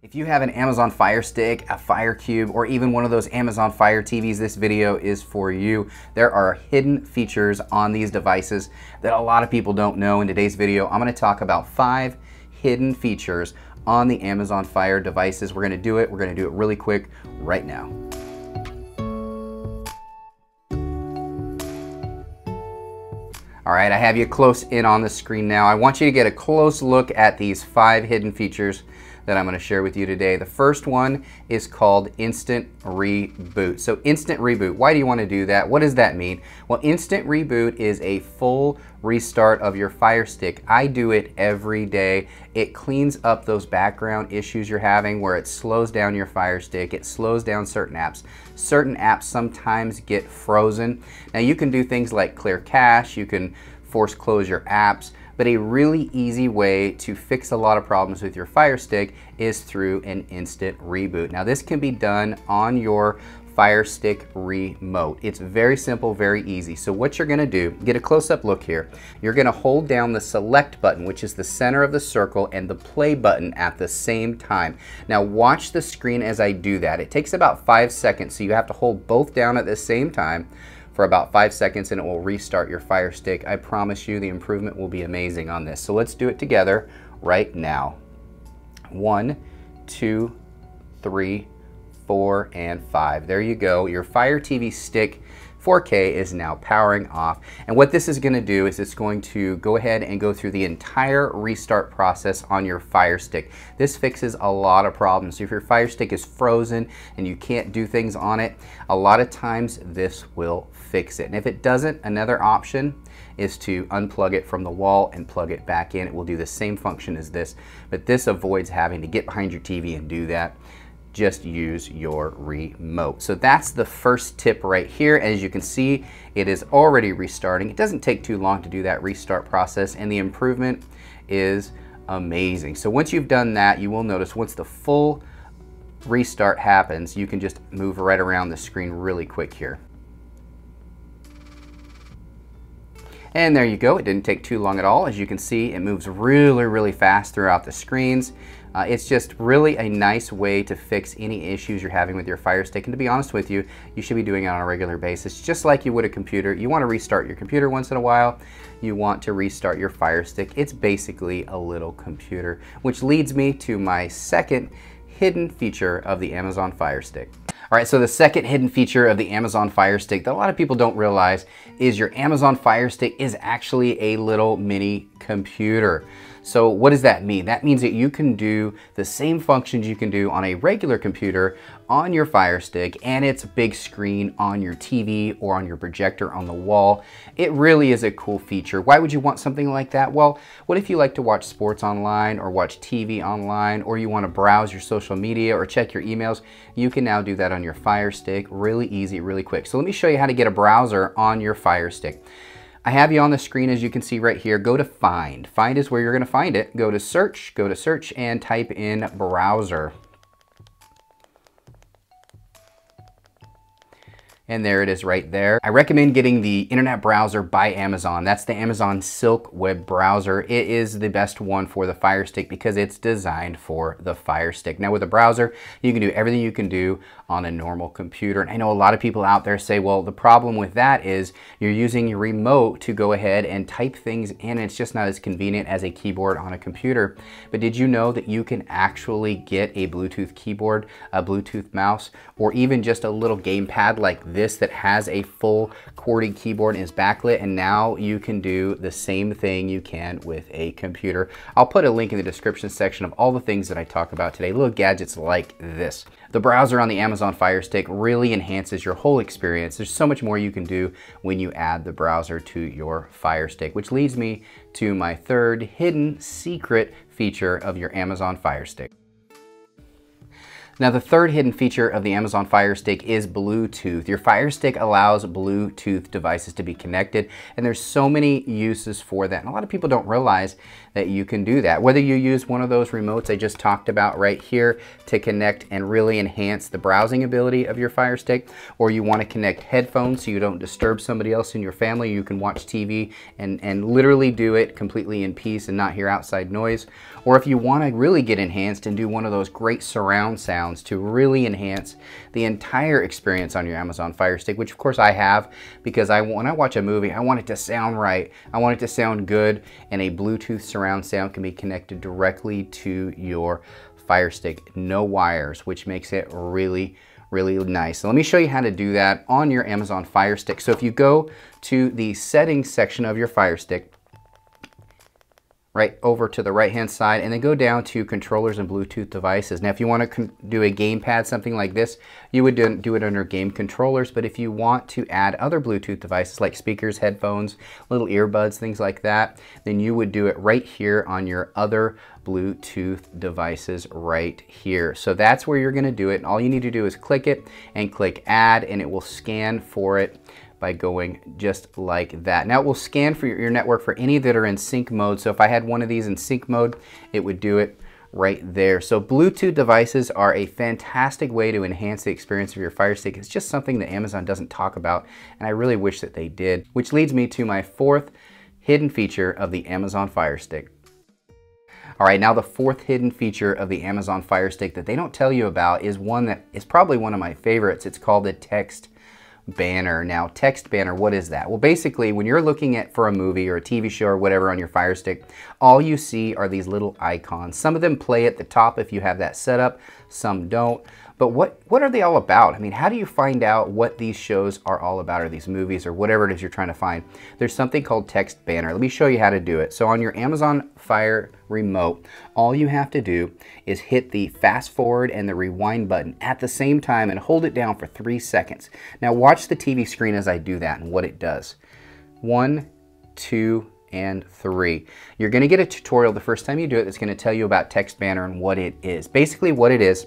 If you have an Amazon Fire Stick, a Fire Cube, or even one of those Amazon Fire TVs, this video is for you. There are hidden features on these devices that a lot of people don't know. In today's video, I'm gonna talk about five hidden features on the Amazon Fire devices. We're gonna do it, we're gonna do it really quick right now. All right, I have you close in on the screen now. I want you to get a close look at these five hidden features that I'm gonna share with you today. The first one is called Instant Reboot. So Instant Reboot, why do you wanna do that? What does that mean? Well, Instant Reboot is a full restart of your Fire Stick. I do it every day. It cleans up those background issues you're having where it slows down your Fire Stick, it slows down certain apps. Certain apps sometimes get frozen. Now you can do things like clear cache, you can force close your apps, but a really easy way to fix a lot of problems with your Fire Stick is through an instant reboot. Now this can be done on your Fire Stick Remote. It's very simple, very easy. So what you're gonna do, get a close-up look here. You're gonna hold down the select button, which is the center of the circle, and the play button at the same time. Now watch the screen as I do that. It takes about five seconds, so you have to hold both down at the same time for about five seconds and it will restart your Fire Stick. I promise you the improvement will be amazing on this. So let's do it together right now. One, two, three, four, and five. There you go. Your Fire TV Stick 4K is now powering off. And what this is gonna do is it's going to go ahead and go through the entire restart process on your Fire Stick. This fixes a lot of problems. So if your Fire Stick is frozen and you can't do things on it, a lot of times this will fix it. And if it doesn't, another option is to unplug it from the wall and plug it back in. It will do the same function as this, but this avoids having to get behind your TV and do that just use your remote. So that's the first tip right here. As you can see, it is already restarting. It doesn't take too long to do that restart process and the improvement is amazing. So once you've done that, you will notice once the full restart happens, you can just move right around the screen really quick here. And there you go, it didn't take too long at all. As you can see, it moves really, really fast throughout the screens. Uh, it's just really a nice way to fix any issues you're having with your Fire Stick. And to be honest with you, you should be doing it on a regular basis, just like you would a computer. You want to restart your computer once in a while. You want to restart your Fire Stick. It's basically a little computer, which leads me to my second hidden feature of the Amazon Fire Stick. All right, so the second hidden feature of the Amazon Fire Stick that a lot of people don't realize is your Amazon Fire Stick is actually a little mini computer. So what does that mean? That means that you can do the same functions you can do on a regular computer on your Fire Stick and its big screen on your TV or on your projector on the wall. It really is a cool feature. Why would you want something like that? Well, what if you like to watch sports online or watch TV online or you want to browse your social media or check your emails? You can now do that on your Fire Stick really easy, really quick. So let me show you how to get a browser on your Fire Stick. I have you on the screen as you can see right here. Go to find. Find is where you're gonna find it. Go to search, go to search and type in browser. And there it is right there. I recommend getting the internet browser by Amazon. That's the Amazon Silk web browser. It is the best one for the Fire Stick because it's designed for the Fire Stick. Now with a browser, you can do everything you can do on a normal computer. And I know a lot of people out there say, well, the problem with that is you're using your remote to go ahead and type things in. It's just not as convenient as a keyboard on a computer. But did you know that you can actually get a Bluetooth keyboard, a Bluetooth mouse, or even just a little gamepad like this this that has a full QWERTY keyboard and is backlit. And now you can do the same thing you can with a computer. I'll put a link in the description section of all the things that I talk about today, little gadgets like this. The browser on the Amazon Fire Stick really enhances your whole experience. There's so much more you can do when you add the browser to your Fire Stick, which leads me to my third hidden secret feature of your Amazon Fire Stick. Now the third hidden feature of the Amazon Fire Stick is Bluetooth. Your Fire Stick allows Bluetooth devices to be connected and there's so many uses for that. And a lot of people don't realize that you can do that. Whether you use one of those remotes I just talked about right here to connect and really enhance the browsing ability of your Fire Stick, or you want to connect headphones so you don't disturb somebody else in your family, you can watch TV and, and literally do it completely in peace and not hear outside noise. Or if you want to really get enhanced and do one of those great surround sounds to really enhance the entire experience on your Amazon Fire Stick, which of course I have because I when I watch a movie, I want it to sound right. I want it to sound good in a Bluetooth surround surround sound can be connected directly to your Fire Stick, no wires, which makes it really, really nice. So let me show you how to do that on your Amazon Fire Stick. So if you go to the settings section of your Fire Stick, right over to the right hand side and then go down to controllers and Bluetooth devices. Now if you want to do a gamepad, something like this, you would do it under game controllers, but if you want to add other Bluetooth devices like speakers, headphones, little earbuds, things like that, then you would do it right here on your other Bluetooth devices right here. So that's where you're gonna do it. And all you need to do is click it and click add and it will scan for it by going just like that. Now it will scan for your network for any that are in sync mode. So if I had one of these in sync mode, it would do it right there. So Bluetooth devices are a fantastic way to enhance the experience of your Fire Stick. It's just something that Amazon doesn't talk about, and I really wish that they did. Which leads me to my fourth hidden feature of the Amazon Fire Stick. All right, now the fourth hidden feature of the Amazon Fire Stick that they don't tell you about is one that is probably one of my favorites. It's called the text banner. Now, text banner, what is that? Well, basically, when you're looking at for a movie or a TV show or whatever on your Fire Stick, all you see are these little icons. Some of them play at the top if you have that set up, some don't. But what, what are they all about? I mean, how do you find out what these shows are all about or these movies or whatever it is you're trying to find? There's something called text banner. Let me show you how to do it. So on your Amazon Fire remote, all you have to do is hit the fast forward and the rewind button at the same time and hold it down for three seconds. Now watch the TV screen as I do that and what it does. One, two, and 3. You're going to get a tutorial the first time you do it that's going to tell you about text banner and what it is. Basically what it is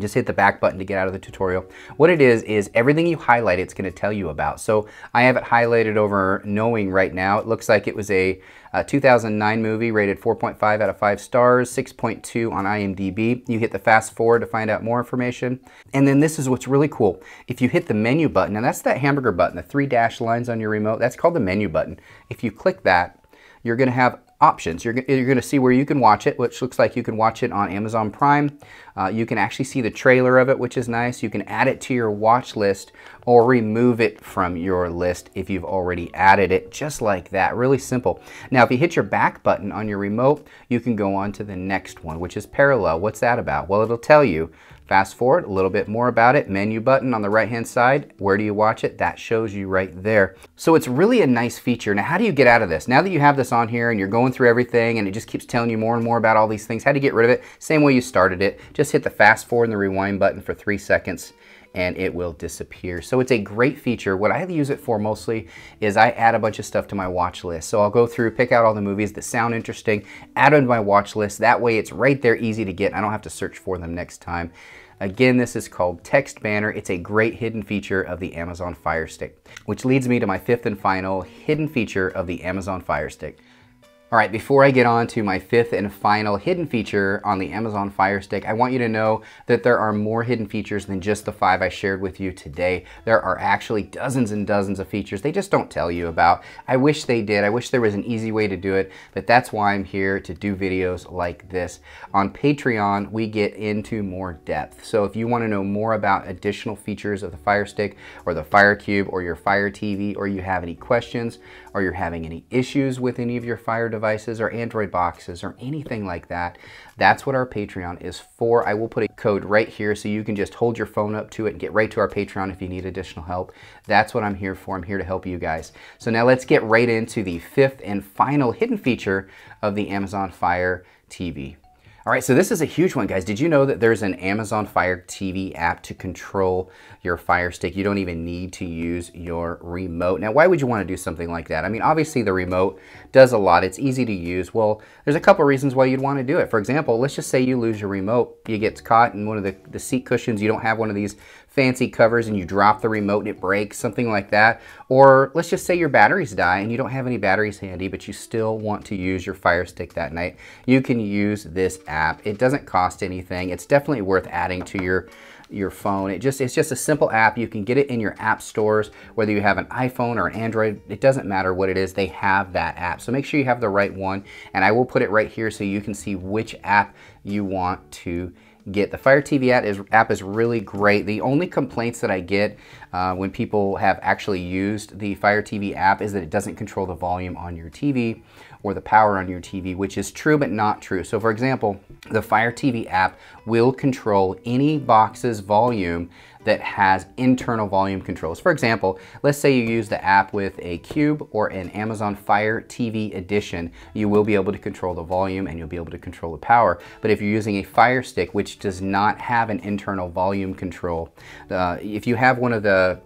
just hit the back button to get out of the tutorial. What it is, is everything you highlight, it's gonna tell you about. So I have it highlighted over knowing right now. It looks like it was a, a 2009 movie rated 4.5 out of five stars, 6.2 on IMDb. You hit the fast forward to find out more information. And then this is what's really cool. If you hit the menu button, and that's that hamburger button, the three dash lines on your remote, that's called the menu button. If you click that, you're going to have options. You're, you're going to see where you can watch it, which looks like you can watch it on Amazon Prime, uh, you can actually see the trailer of it, which is nice. You can add it to your watch list or remove it from your list if you've already added it, just like that. Really simple. Now, if you hit your back button on your remote, you can go on to the next one, which is parallel. What's that about? Well, it'll tell you. Fast forward a little bit more about it. Menu button on the right-hand side. Where do you watch it? That shows you right there. So it's really a nice feature. Now, how do you get out of this? Now that you have this on here and you're going through everything and it just keeps telling you more and more about all these things, how do you get rid of it? Same way you started it. Just just hit the fast forward and the rewind button for three seconds and it will disappear. So it's a great feature. What I use it for mostly is I add a bunch of stuff to my watch list. So I'll go through, pick out all the movies that sound interesting, add them to my watch list. That way it's right there, easy to get. I don't have to search for them next time. Again, this is called Text Banner. It's a great hidden feature of the Amazon Fire Stick, which leads me to my fifth and final hidden feature of the Amazon Fire Stick. All right, before I get on to my fifth and final hidden feature on the Amazon Fire Stick, I want you to know that there are more hidden features than just the five I shared with you today. There are actually dozens and dozens of features they just don't tell you about. I wish they did. I wish there was an easy way to do it, but that's why I'm here to do videos like this. On Patreon, we get into more depth. So if you want to know more about additional features of the Fire Stick or the Fire Cube or your Fire TV, or you have any questions, or you're having any issues with any of your Fire devices or Android boxes or anything like that, that's what our Patreon is for. I will put a code right here so you can just hold your phone up to it and get right to our Patreon if you need additional help. That's what I'm here for. I'm here to help you guys. So now let's get right into the fifth and final hidden feature of the Amazon Fire TV. All right, so this is a huge one, guys. Did you know that there's an Amazon Fire TV app to control your Fire Stick? You don't even need to use your remote. Now, why would you want to do something like that? I mean, obviously the remote does a lot. It's easy to use. Well, there's a couple reasons why you'd want to do it. For example, let's just say you lose your remote, you get caught in one of the, the seat cushions, you don't have one of these fancy covers and you drop the remote and it breaks, something like that. Or let's just say your batteries die and you don't have any batteries handy, but you still want to use your Fire Stick that night, you can use this app. It doesn't cost anything. It's definitely worth adding to your your phone. It just It's just a simple app. You can get it in your app stores, whether you have an iPhone or an Android, it doesn't matter what it is, they have that app. So make sure you have the right one, and I will put it right here so you can see which app you want to get. The Fire TV app is, app is really great. The only complaints that I get uh, when people have actually used the Fire TV app is that it doesn't control the volume on your TV or the power on your TV, which is true but not true. So for example, the Fire TV app will control any box's volume that has internal volume controls. For example, let's say you use the app with a Cube or an Amazon Fire TV Edition, you will be able to control the volume and you'll be able to control the power. But if you're using a Fire Stick, which does not have an internal volume control, uh, if you have one of the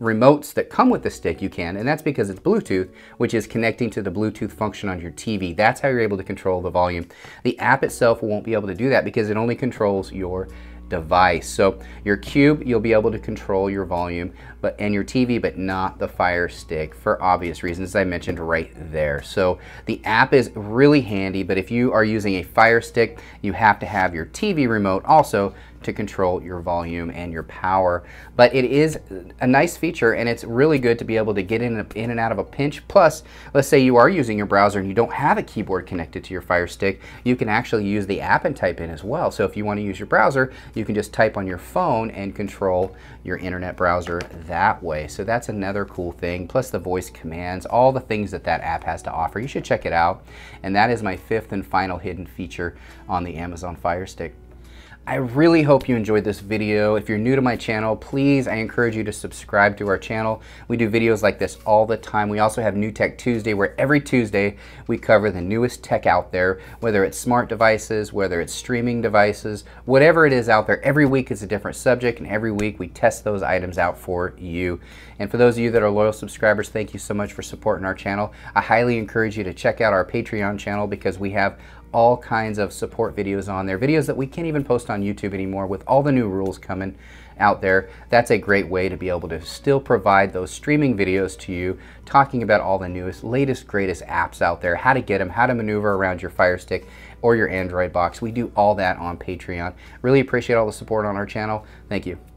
remotes that come with the stick you can, and that's because it's Bluetooth, which is connecting to the Bluetooth function on your TV. That's how you're able to control the volume. The app itself won't be able to do that because it only controls your device. So your Cube, you'll be able to control your volume but and your TV, but not the Fire Stick for obvious reasons, as I mentioned right there. So the app is really handy, but if you are using a Fire Stick, you have to have your TV remote also to control your volume and your power. But it is a nice feature and it's really good to be able to get in, in and out of a pinch. Plus, let's say you are using your browser and you don't have a keyboard connected to your Fire Stick, you can actually use the app and type in as well. So if you want to use your browser, you can just type on your phone and control your internet browser that way. So that's another cool thing. Plus the voice commands, all the things that that app has to offer. You should check it out. And that is my fifth and final hidden feature on the Amazon Fire Stick. I really hope you enjoyed this video. If you're new to my channel, please, I encourage you to subscribe to our channel. We do videos like this all the time. We also have New Tech Tuesday, where every Tuesday we cover the newest tech out there, whether it's smart devices, whether it's streaming devices, whatever it is out there. Every week is a different subject, and every week we test those items out for you. And for those of you that are loyal subscribers, thank you so much for supporting our channel. I highly encourage you to check out our Patreon channel because we have all kinds of support videos on there, videos that we can't even post on YouTube anymore with all the new rules coming out there. That's a great way to be able to still provide those streaming videos to you, talking about all the newest, latest, greatest apps out there, how to get them, how to maneuver around your Fire Stick or your Android box. We do all that on Patreon. Really appreciate all the support on our channel. Thank you.